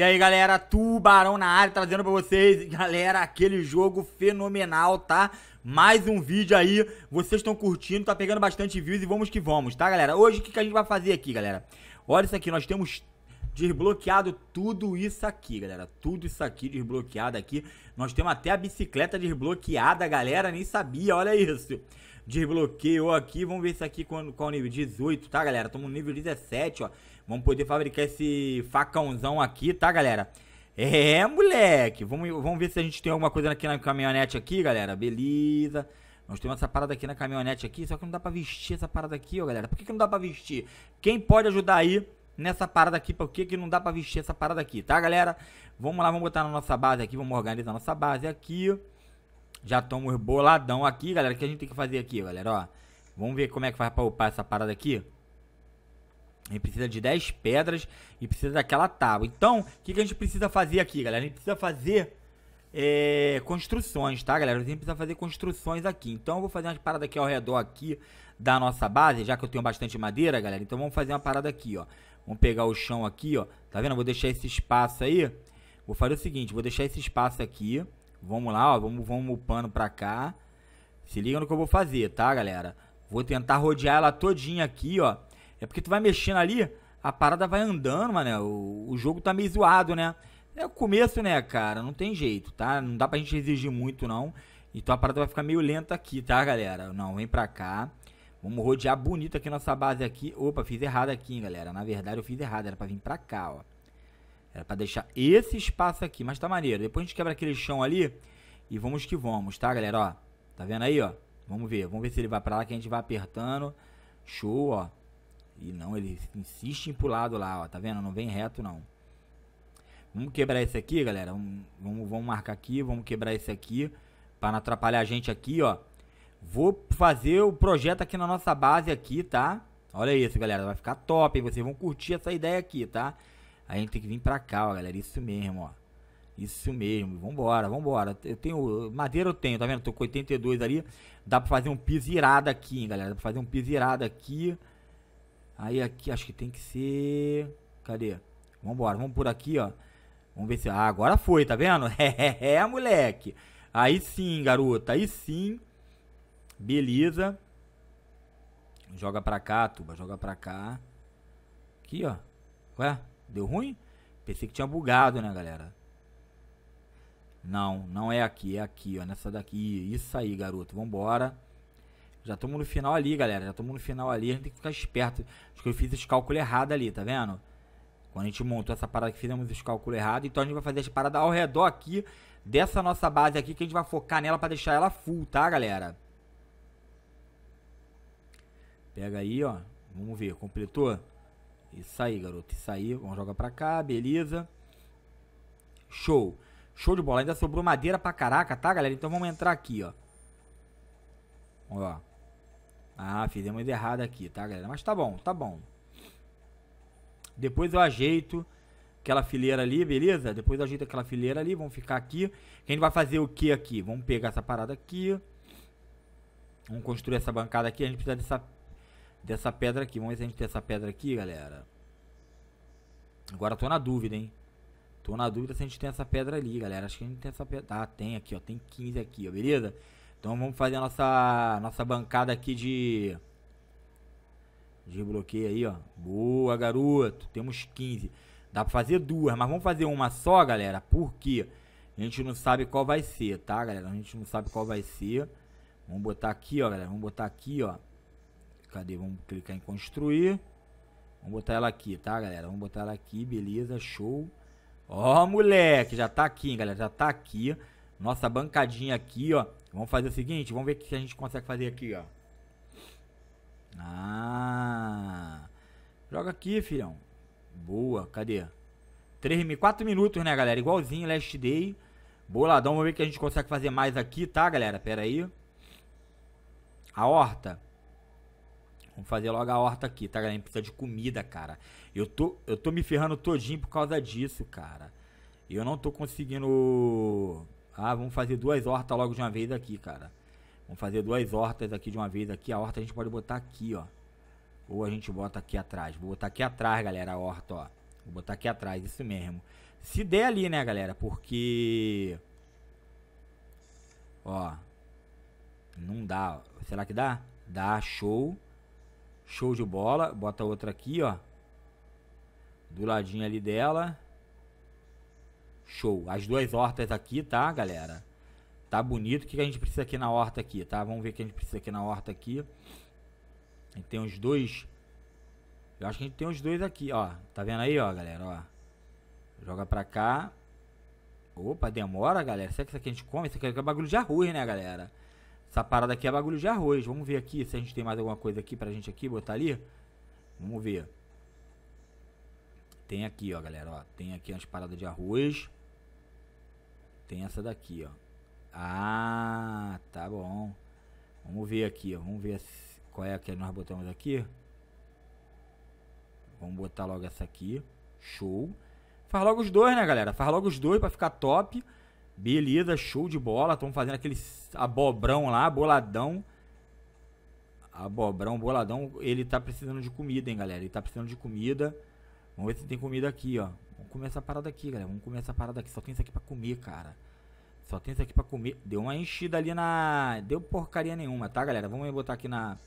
E aí, galera, Tubarão na área, trazendo pra vocês, galera, aquele jogo fenomenal, tá? Mais um vídeo aí, vocês estão curtindo, tá pegando bastante views e vamos que vamos, tá, galera? Hoje, o que, que a gente vai fazer aqui, galera? Olha isso aqui, nós temos desbloqueado tudo isso aqui, galera. Tudo isso aqui desbloqueado aqui. Nós temos até a bicicleta desbloqueada, galera. Nem sabia, olha isso. Desbloqueou aqui. Vamos ver isso aqui qual, qual nível? 18, tá, galera? Estamos no nível 17, ó. Vamos poder fabricar esse facãozão aqui, tá, galera? É, moleque. Vamos, vamos ver se a gente tem alguma coisa aqui na caminhonete aqui, galera. Beleza. Nós temos essa parada aqui na caminhonete aqui, só que não dá pra vestir essa parada aqui, ó, galera. Por que, que não dá pra vestir? Quem pode ajudar aí nessa parada aqui? Por que, que não dá pra vestir essa parada aqui, tá, galera? Vamos lá, vamos botar na nossa base aqui, vamos organizar nossa base aqui. Já estamos boladão aqui, galera. O que a gente tem que fazer aqui, galera, ó. Vamos ver como é que faz pra upar essa parada aqui. A gente precisa de 10 pedras e precisa daquela tábua. Então, o que, que a gente precisa fazer aqui, galera? A gente precisa fazer é, construções, tá, galera? A gente precisa fazer construções aqui. Então, eu vou fazer uma parada aqui ao redor aqui da nossa base, já que eu tenho bastante madeira, galera. Então, vamos fazer uma parada aqui, ó. Vamos pegar o chão aqui, ó. Tá vendo? vou deixar esse espaço aí. Vou fazer o seguinte, vou deixar esse espaço aqui. Vamos lá, ó. Vamos, vamos upando pra cá. Se liga no que eu vou fazer, tá, galera? Vou tentar rodear ela todinha aqui, ó é porque tu vai mexendo ali, a parada vai andando, mano. O, o jogo tá meio zoado, né? É o começo, né, cara? Não tem jeito, tá? Não dá pra gente exigir muito, não. Então a parada vai ficar meio lenta aqui, tá, galera? Não, vem pra cá. Vamos rodear bonito aqui nossa base aqui. Opa, fiz errado aqui, hein, galera. Na verdade, eu fiz errado. Era pra vir pra cá, ó. Era pra deixar esse espaço aqui. Mas tá maneiro. Depois a gente quebra aquele chão ali. E vamos que vamos, tá, galera? Ó, tá vendo aí, ó? Vamos ver. Vamos ver se ele vai pra lá, que a gente vai apertando. Show, ó. E não, ele insiste em pular do lá, ó. Tá vendo? Não vem reto, não. Vamos quebrar esse aqui, galera. Vamos, vamos, marcar aqui, vamos quebrar esse aqui. Pra não atrapalhar a gente aqui, ó. Vou fazer o projeto aqui na nossa base aqui, tá? Olha isso, galera. Vai ficar top, hein? Vocês vão curtir essa ideia aqui, tá? A gente tem que vir pra cá, ó, galera. Isso mesmo, ó. Isso mesmo. Vambora, vambora. Eu tenho... Madeira eu tenho, tá vendo? Tô com 82 ali. Dá pra fazer um piso irado aqui, hein, galera. Dá pra fazer um piso irado aqui. Aí aqui acho que tem que ser. Cadê? Vambora, vamos por aqui, ó. Vamos ver se. Ah, agora foi, tá vendo? É, é, é, moleque. Aí sim, garota. Aí sim. Beleza. Joga pra cá, tuba. Joga pra cá. Aqui, ó. Ué, deu ruim? Pensei que tinha bugado, né, galera? Não, não é aqui. É aqui, ó. Nessa daqui. Isso aí, garoto. Vambora. embora. Já estamos no final ali, galera. Já estamos no final ali. A gente tem que ficar esperto. Acho que eu fiz os cálculos errados ali, tá vendo? Quando a gente montou essa parada aqui, fizemos os cálculos errados. Então a gente vai fazer as paradas ao redor aqui dessa nossa base aqui. Que a gente vai focar nela para deixar ela full, tá, galera? Pega aí, ó. Vamos ver. Completou? Isso aí, garoto. Isso aí. Vamos jogar pra cá. Beleza. Show. Show de bola. Ainda sobrou madeira pra caraca, tá, galera? Então vamos entrar aqui, ó. Vamos lá. Ah, fizemos errado aqui, tá, galera? Mas tá bom, tá bom. Depois eu ajeito aquela fileira ali, beleza? Depois eu ajeito aquela fileira ali, vamos ficar aqui. A gente vai fazer o que aqui? Vamos pegar essa parada aqui. Vamos construir essa bancada aqui. A gente precisa dessa, dessa pedra aqui. Vamos ver se a gente tem essa pedra aqui, galera. Agora tô na dúvida, hein? Tô na dúvida se a gente tem essa pedra ali, galera. Acho que a gente tem essa pedra. Ah, tem aqui, ó. Tem 15 aqui, ó. Beleza? Então vamos fazer a nossa, nossa bancada aqui de... De bloqueio aí, ó. Boa, garoto. Temos 15. Dá pra fazer duas, mas vamos fazer uma só, galera. porque A gente não sabe qual vai ser, tá, galera? A gente não sabe qual vai ser. Vamos botar aqui, ó, galera. Vamos botar aqui, ó. Cadê? Vamos clicar em construir. Vamos botar ela aqui, tá, galera? Vamos botar ela aqui, beleza, show. Ó, moleque, já tá aqui, hein, galera? Já tá aqui. Nossa bancadinha aqui, ó. Vamos fazer o seguinte, vamos ver o que a gente consegue fazer aqui, ó. Ah. Joga aqui, filhão. Boa, cadê? 3, 4 minutos, né, galera? Igualzinho Last Day. Boladão, vamos ver o que a gente consegue fazer mais aqui, tá, galera? Pera aí. A horta. Vamos fazer logo a horta aqui, tá, galera? A gente precisa de comida, cara. Eu tô, eu tô me ferrando todinho por causa disso, cara. Eu não tô conseguindo... Ah, vamos fazer duas hortas logo de uma vez aqui, cara. Vamos fazer duas hortas aqui de uma vez aqui. A horta a gente pode botar aqui, ó. Ou a gente bota aqui atrás. Vou botar aqui atrás, galera, a horta, ó. Vou botar aqui atrás, isso mesmo. Se der ali, né, galera? Porque... Ó. Não dá. Será que dá? Dá, show. Show de bola. Bota outra aqui, ó. Do ladinho ali dela. Show. As duas hortas aqui, tá, galera? Tá bonito. O que a gente precisa aqui na horta aqui, tá? Vamos ver o que a gente precisa aqui na horta aqui. A gente tem uns dois. Eu acho que a gente tem uns dois aqui, ó. Tá vendo aí, ó, galera, ó. Joga pra cá. Opa, demora, galera. Será que isso aqui a gente come? Isso aqui é bagulho de arroz, né, galera? Essa parada aqui é bagulho de arroz. Vamos ver aqui se a gente tem mais alguma coisa aqui pra gente aqui botar ali. Vamos ver. Tem aqui, ó, galera, ó. Tem aqui as paradas de arroz. Tem essa daqui, ó. Ah, tá bom. Vamos ver aqui, ó. Vamos ver qual é a que nós botamos aqui. Vamos botar logo essa aqui. Show. Faz logo os dois, né, galera? Faz logo os dois pra ficar top. Beleza, show de bola. Estamos fazendo aquele abobrão lá, boladão. Abobrão, boladão. Ele tá precisando de comida, hein, galera? Ele tá precisando de comida. Vamos ver se tem comida aqui, ó. Vamos comer essa parada aqui, galera. Vamos comer essa parada aqui. Só tem isso aqui pra comer, cara. Só tem isso aqui pra comer. Deu uma enchida ali na... Deu porcaria nenhuma, tá, galera? Vamos botar aqui na...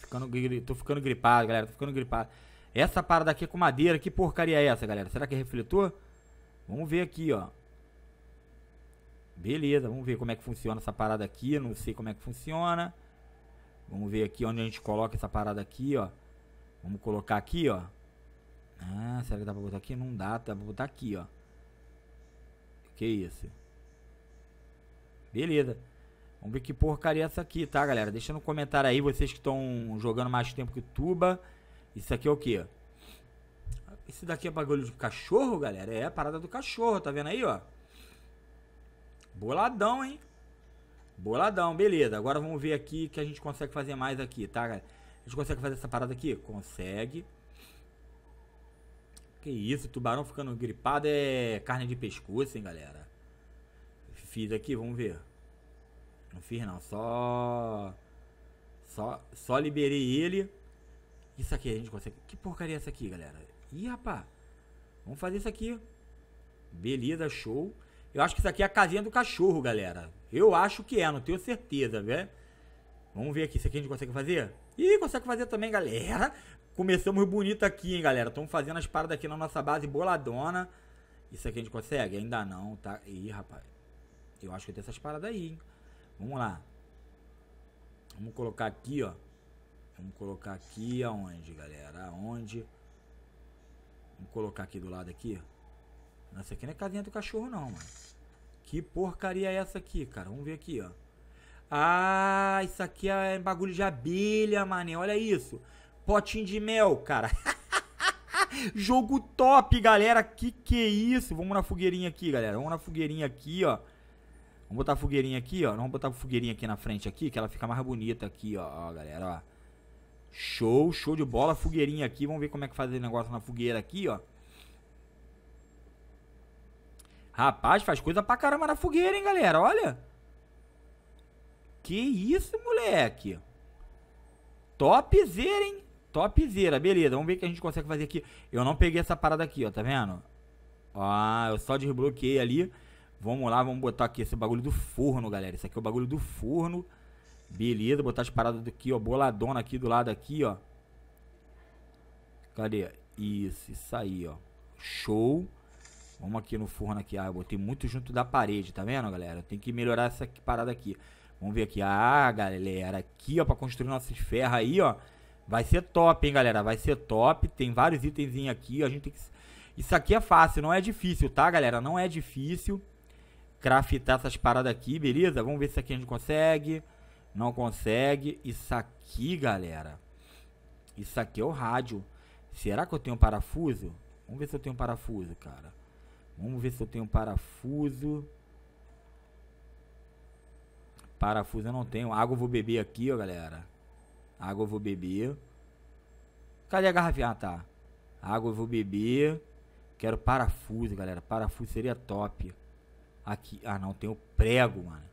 Ficando... Tô ficando gripado, galera. Tô ficando gripado. Essa parada aqui é com madeira. Que porcaria é essa, galera? Será que é refletor? Vamos ver aqui, ó. Beleza, vamos ver como é que funciona essa parada aqui. Não sei como é que funciona. Vamos ver aqui onde a gente coloca essa parada aqui, ó. Vamos colocar aqui, ó. Ah, será que dá pra botar aqui? Não dá, dá tá, pra botar aqui, ó. Que isso? Beleza. Vamos ver que porcaria é essa aqui, tá, galera? Deixa no comentário aí vocês que estão jogando mais tempo que tuba. Isso aqui é o quê? Esse daqui é bagulho de cachorro, galera? É, a parada do cachorro, tá vendo aí, ó? Boladão, hein? Boladão, beleza. Agora vamos ver aqui que a gente consegue fazer mais aqui, tá, galera? A gente consegue fazer essa parada aqui? Consegue. Que isso, tubarão ficando gripado é carne de pescoço, hein, galera. Fiz aqui, vamos ver. Não fiz não, só... Só, só liberei ele. Isso aqui a gente consegue... Que porcaria é essa aqui, galera? Ih, rapaz. Vamos fazer isso aqui. Beleza, show. Eu acho que isso aqui é a casinha do cachorro, galera. Eu acho que é, não tenho certeza, velho. Vamos ver aqui, isso aqui a gente consegue fazer? Ih, consegue fazer também, galera. Começamos bonito aqui, hein, galera. Estamos fazendo as paradas aqui na nossa base boladona. Isso aqui a gente consegue? Ainda não, tá? Ih, rapaz. Eu acho que tem essas paradas aí, hein? Vamos lá. Vamos colocar aqui, ó. Vamos colocar aqui aonde, galera? Aonde? Vamos colocar aqui do lado aqui. Nossa, aqui não é casinha do cachorro, não, mano. Que porcaria é essa aqui, cara? Vamos ver aqui, ó. Ah, isso aqui é bagulho de abelha, mané. Olha isso. Potinho de mel, cara. Jogo top, galera. Que que é isso? Vamos na fogueirinha aqui, galera. Vamos na fogueirinha aqui, ó. Vamos botar a fogueirinha aqui, ó. Vamos botar a fogueirinha aqui na frente aqui, que ela fica mais bonita aqui, ó, ó galera, ó. Show, show de bola. Fogueirinha aqui. Vamos ver como é que faz o negócio na fogueira aqui, ó. Rapaz, faz coisa pra caramba na fogueira, hein, galera. Olha. Que isso, moleque. Topzera, hein. Topzera, beleza. Vamos ver o que a gente consegue fazer aqui. Eu não peguei essa parada aqui, ó, tá vendo? Ah, eu só desbloqueei ali. Vamos lá, vamos botar aqui esse bagulho do forno, galera. Isso aqui é o bagulho do forno. Beleza, botar as paradas aqui, ó. Boladona aqui do lado aqui, ó. Cadê? Isso, isso aí, ó. Show. Vamos aqui no forno aqui. Ah, eu botei muito junto da parede, tá vendo, galera? Tem que melhorar essa parada aqui. Vamos ver aqui. Ah, galera, aqui, ó, pra construir nossos ferro, aí, ó. Vai ser top, hein, galera? Vai ser top. Tem vários itens aqui. A gente tem que... Isso aqui é fácil, não é difícil, tá, galera? Não é difícil craftar essas paradas aqui, beleza? Vamos ver se aqui a gente consegue. Não consegue. Isso aqui, galera. Isso aqui é o rádio. Será que eu tenho um parafuso? Vamos ver se eu tenho um parafuso, cara. Vamos ver se eu tenho um parafuso. Parafuso eu não tenho. Água eu vou beber aqui, ó, galera. Água eu vou beber. Cadê a garrafinha? Ah, tá. Água eu vou beber. Quero parafuso, galera. Parafuso seria top. Aqui. Ah, não. Tem o prego, mano.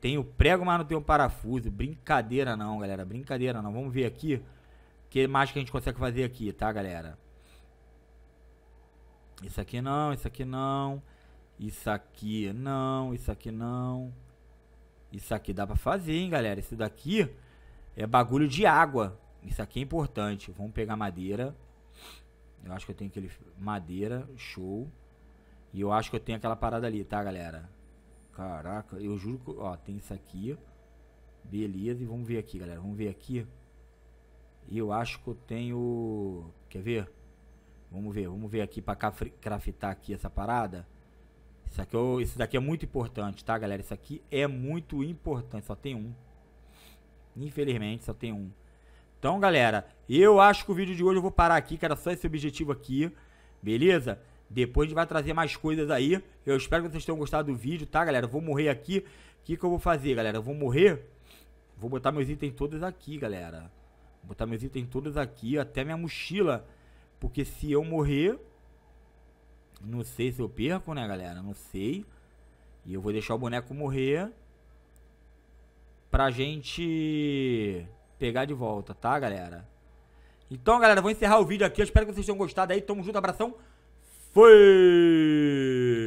Tem o prego, mas não tem o parafuso. Brincadeira não, galera. Brincadeira não. Vamos ver aqui. O que mais que a gente consegue fazer aqui, tá, galera? Isso aqui não, isso aqui não. Isso aqui não, isso aqui não. Isso aqui dá pra fazer, hein, galera. Isso daqui é bagulho de água. Isso aqui é importante. Vamos pegar madeira. Eu acho que eu tenho aquele. Madeira, show. E eu acho que eu tenho aquela parada ali, tá, galera? Caraca, eu juro que. Ó, tem isso aqui. Beleza, e vamos ver aqui, galera. Vamos ver aqui. Eu acho que eu tenho. Quer ver? Vamos ver, vamos ver aqui pra craftar aqui essa parada. Isso, aqui, é isso daqui é muito importante, tá, galera? Isso aqui é muito importante. Só tem um. Infelizmente, só tem um. Então, galera, eu acho que o vídeo de hoje eu vou parar aqui, que era só esse objetivo aqui. Beleza? Depois a gente vai trazer mais coisas aí. Eu espero que vocês tenham gostado do vídeo, tá, galera? Eu vou morrer aqui. O que, que eu vou fazer, galera? Eu vou morrer. Vou botar meus itens todos aqui, galera. Vou botar meus itens todos aqui, até minha mochila. Porque se eu morrer... Não sei se eu perco, né, galera? Não sei. E eu vou deixar o boneco morrer pra gente pegar de volta, tá, galera? Então, galera, vou encerrar o vídeo aqui. Eu espero que vocês tenham gostado aí. Tamo junto, abração. Fui!